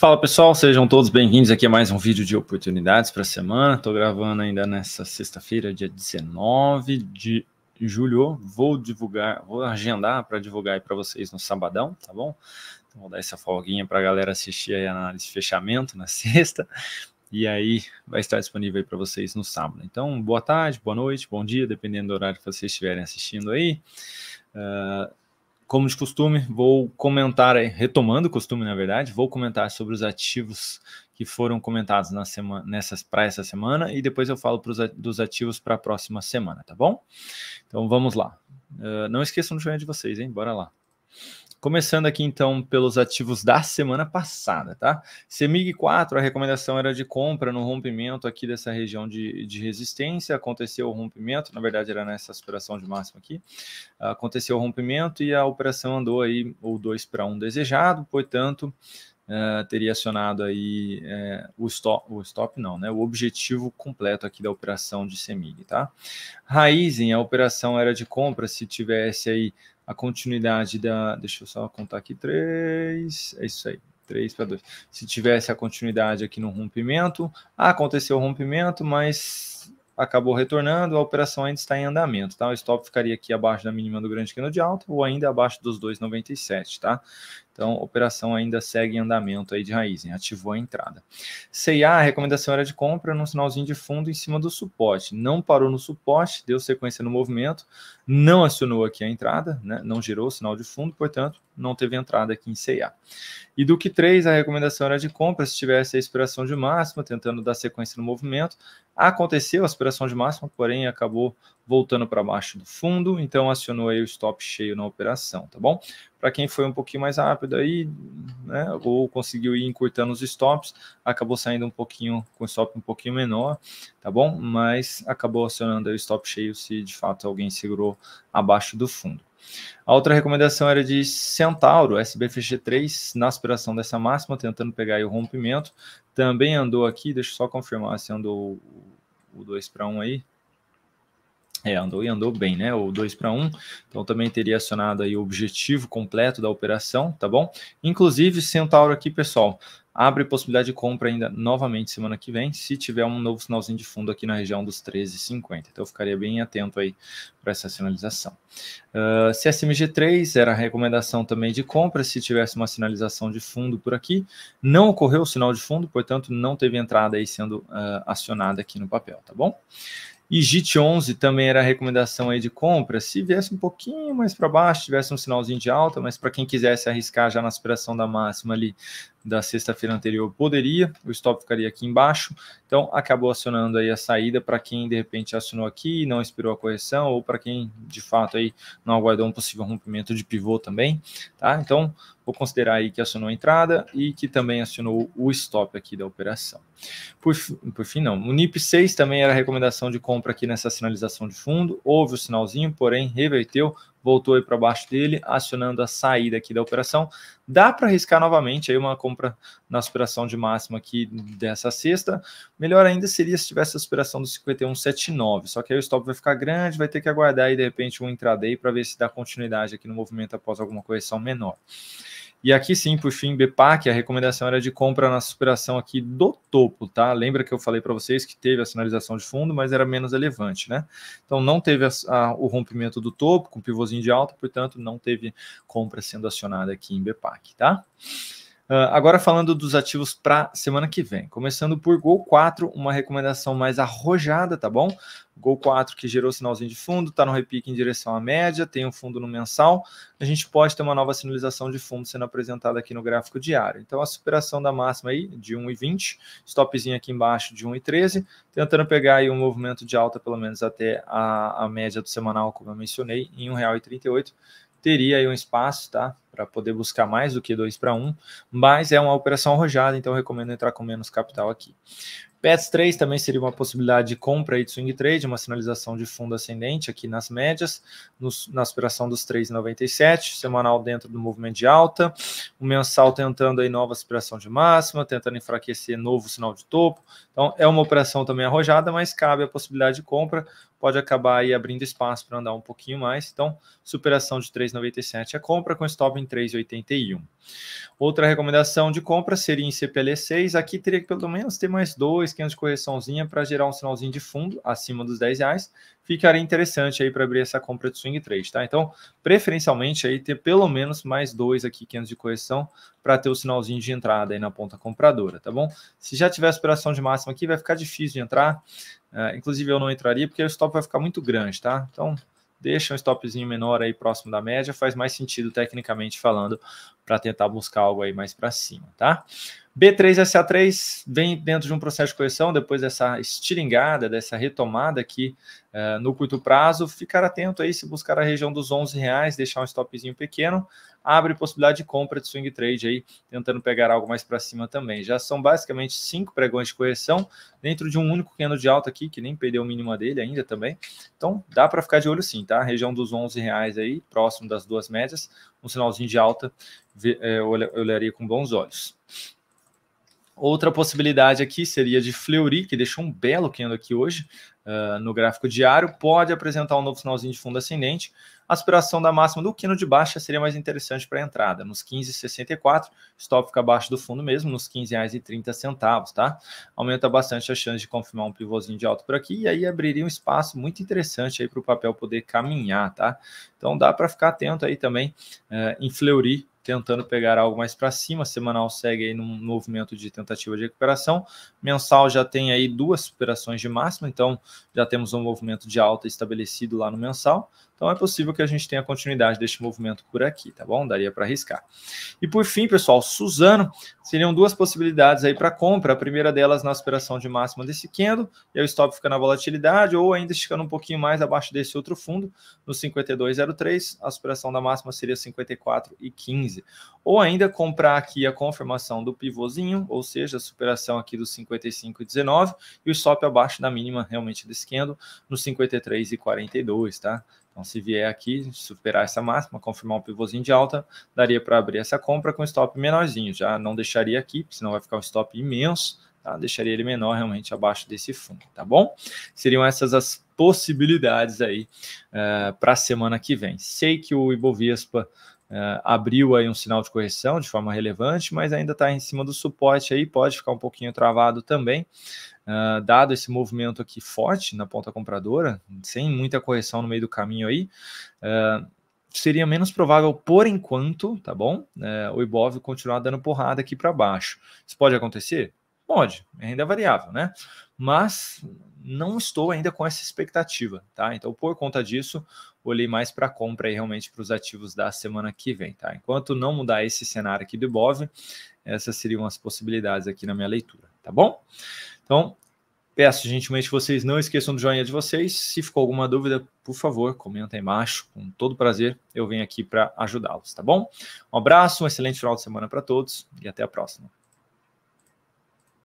Fala pessoal, sejam todos bem-vindos aqui a mais um vídeo de oportunidades para a semana. Estou gravando ainda nessa sexta-feira, dia 19 de julho. Vou divulgar, vou agendar para divulgar aí para vocês no sabadão, tá bom? Então, vou dar essa folguinha para a galera assistir aí a análise de fechamento na sexta. E aí vai estar disponível aí para vocês no sábado. Então, boa tarde, boa noite, bom dia, dependendo do horário que vocês estiverem assistindo aí. Uh, como de costume, vou comentar, eh, retomando o costume, na verdade, vou comentar sobre os ativos que foram comentados na semana, nessas para essa semana e depois eu falo pros, dos ativos para a próxima semana, tá bom? Então vamos lá. Uh, não esqueçam do joinha de vocês, hein? Bora lá. Começando aqui então pelos ativos da semana passada, tá? CEMIG 4, a recomendação era de compra no rompimento aqui dessa região de, de resistência. Aconteceu o rompimento, na verdade era nessa aspiração de máximo aqui. Aconteceu o rompimento e a operação andou aí o 2 para 1 desejado, portanto, Uh, teria acionado aí uh, o, stop, o stop não, né? O objetivo completo aqui da operação de Semig, tá? Raizen, a operação era de compra se tivesse aí a continuidade da. Deixa eu só contar aqui: três. É isso aí. 3 para 2. Se tivesse a continuidade aqui no rompimento, ah, aconteceu o rompimento, mas acabou retornando, a operação ainda está em andamento, tá? O stop ficaria aqui abaixo da mínima do grande candle de alta ou ainda abaixo dos 2,97, tá? Então, operação ainda segue em andamento aí de raiz. ativou a entrada. CIA, a recomendação era de compra num sinalzinho de fundo em cima do suporte. Não parou no suporte, deu sequência no movimento, não acionou aqui a entrada, né? não gerou o sinal de fundo, portanto, não teve entrada aqui em CA. E do que 3, a recomendação era de compra se tivesse a expiração de máxima, tentando dar sequência no movimento. Aconteceu a expiração de máxima, porém acabou voltando para baixo do fundo, então acionou aí o stop cheio na operação, tá bom? Para quem foi um pouquinho mais rápido aí, né, ou conseguiu ir encurtando os stops, acabou saindo um pouquinho com stop um pouquinho menor, tá bom? Mas acabou acionando aí o stop cheio se de fato alguém segurou abaixo do fundo. A outra recomendação era de Centauro, SBFG3, na aspiração dessa máxima, tentando pegar o rompimento. Também andou aqui, deixa eu só confirmar se andou o 2 para 1 aí. É, andou e andou bem, né? O 2 para 1. Então também teria acionado aí o objetivo completo da operação, tá bom? Inclusive, Centauro aqui, pessoal, abre possibilidade de compra ainda novamente semana que vem, se tiver um novo sinalzinho de fundo aqui na região dos 13,50. Então eu ficaria bem atento aí para essa sinalização. Uh, ah, CSMG3 era a recomendação também de compra, se tivesse uma sinalização de fundo por aqui. Não ocorreu o sinal de fundo, portanto não teve entrada aí sendo uh, acionada aqui no papel, tá bom? E JIT 11 também era a recomendação aí de compra. Se viesse um pouquinho mais para baixo, tivesse um sinalzinho de alta, mas para quem quisesse arriscar já na aspiração da máxima ali, da sexta-feira anterior poderia, o stop ficaria aqui embaixo, então acabou acionando aí a saída para quem de repente acionou aqui e não esperou a correção, ou para quem de fato aí não aguardou um possível rompimento de pivô também, tá? Então vou considerar aí que acionou a entrada e que também acionou o stop aqui da operação. Por, por fim, não, o NIP 6 também era recomendação de compra aqui nessa sinalização de fundo, houve o sinalzinho, porém reverteu, voltou aí para baixo dele, acionando a saída aqui da operação. Dá para arriscar novamente aí uma compra na aspiração de máxima aqui dessa sexta. Melhor ainda seria se tivesse a aspiração do 51,79, só que aí o stop vai ficar grande, vai ter que aguardar aí de repente um intraday para ver se dá continuidade aqui no movimento após alguma correção menor. E aqui sim, por fim, BPAC, a recomendação era de compra na superação aqui do topo, tá? Lembra que eu falei para vocês que teve a sinalização de fundo, mas era menos elevante, né? Então não teve a, a, o rompimento do topo com pivôzinho de alta, portanto não teve compra sendo acionada aqui em BPAC, tá? Ah, agora falando dos ativos para semana que vem, começando por Gol 4, uma recomendação mais arrojada, tá bom? Gol 4 que gerou sinalzinho de fundo, está no repique em direção à média, tem um fundo no mensal. A gente pode ter uma nova sinalização de fundo sendo apresentada aqui no gráfico diário. Então a superação da máxima aí de 1,20, stopzinho aqui embaixo de 1,13, tentando pegar aí um movimento de alta pelo menos até a, a média do semanal, como eu mencionei, em R$ 1,38. Teria aí um espaço, tá? para poder buscar mais do que 2 para 1, mas é uma operação arrojada, então recomendo entrar com menos capital aqui. PETS 3 também seria uma possibilidade de compra e de swing trade, uma sinalização de fundo ascendente aqui nas médias, nos, na superação dos 3,97, semanal dentro do movimento de alta, o mensal tentando aí nova superação de máxima, tentando enfraquecer novo sinal de topo. Então é uma operação também arrojada, mas cabe a possibilidade de compra, pode acabar aí abrindo espaço para andar um pouquinho mais. Então, superação de 3,97 é compra com stop em 3,81. Outra recomendação de compra seria em CPL6. Aqui teria que pelo menos ter mais dois quinhentos de correçãozinha para gerar um sinalzinho de fundo acima dos 10 reais. Ficaria interessante aí para abrir essa compra de swing trade, tá? Então, preferencialmente aí ter pelo menos mais dois aqui quinhentos de correção para ter o sinalzinho de entrada aí na ponta compradora, tá bom? Se já tiver operação de máxima aqui, vai ficar difícil de entrar. Uh, inclusive eu não entraria porque o stop vai ficar muito grande, tá? Então deixa um stopzinho menor aí próximo da média, faz mais sentido tecnicamente falando para tentar buscar algo aí mais para cima, tá? B3SA3 vem dentro de um processo de correção, depois dessa estiringada, dessa retomada aqui uh, no curto prazo, ficar atento aí se buscar a região dos 11 reais, deixar um stopzinho pequeno, abre possibilidade de compra de swing trade aí, tentando pegar algo mais para cima também. Já são basicamente cinco pregões de correção dentro de um único candle de alta aqui, que nem perdeu o mínimo dele ainda também. Então, dá para ficar de olho sim, tá? Região dos 11 reais aí, próximo das duas médias, um sinalzinho de alta, é, eu olharia com bons olhos. Outra possibilidade aqui seria de Fleury, que deixou um belo candle aqui hoje uh, no gráfico diário, pode apresentar um novo sinalzinho de fundo ascendente. A aspiração da máxima do quino de baixa seria mais interessante para a entrada, nos 15,64, stop fica abaixo do fundo mesmo, nos R$ 15,30, tá? Aumenta bastante a chance de confirmar um pivôzinho de alto por aqui e aí abriria um espaço muito interessante aí para o papel poder caminhar, tá? Então dá para ficar atento aí também uh, em Fleury tentando pegar algo mais para cima. Semanal segue aí num movimento de tentativa de recuperação. Mensal já tem aí duas superações de máxima, então já temos um movimento de alta estabelecido lá no mensal. Então é possível que a gente tenha continuidade deste movimento por aqui, tá bom? Daria para arriscar. E por fim, pessoal, Suzano, seriam duas possibilidades aí para compra. A primeira delas na superação de máxima desse candle, e o stop fica na volatilidade, ou ainda esticando um pouquinho mais abaixo desse outro fundo, no 52,03, a superação da máxima seria 54,15. 15, ou ainda comprar aqui a confirmação do pivôzinho, ou seja, a superação aqui dos 55,19 e o stop abaixo da mínima realmente desse candle nos 53,42, tá? Então, se vier aqui, superar essa máxima, confirmar um pivôzinho de alta, daria para abrir essa compra com stop menorzinho. Já não deixaria aqui, senão vai ficar um stop imenso, tá? Deixaria ele menor realmente abaixo desse fundo, tá bom? Seriam essas as possibilidades aí uh, eh, para a semana que vem. Sei que o Ibovespa Uh, abriu aí um sinal de correção de forma relevante, mas ainda está em cima do suporte aí, pode ficar um pouquinho travado também, uh, dado esse movimento aqui forte na ponta compradora, sem muita correção no meio do caminho aí, uh, seria menos provável por enquanto, tá bom? o Ibov continuar dando porrada aqui para baixo. Isso pode acontecer? Pode, é renda variável, né? Mas não estou ainda com essa expectativa, tá? Então, por conta disso, olhei mais para compra e realmente para os ativos da semana que vem, tá? Enquanto não mudar esse cenário aqui do Ibov, essas seriam as possibilidades aqui na minha leitura, tá bom? Então, peço gentilmente que vocês não esqueçam do joinha de vocês. Se ficou alguma dúvida, por favor, comenta aí embaixo, com todo prazer, eu venho aqui para ajudá-los, tá bom? Um abraço, um excelente final de semana para todos e até a próxima.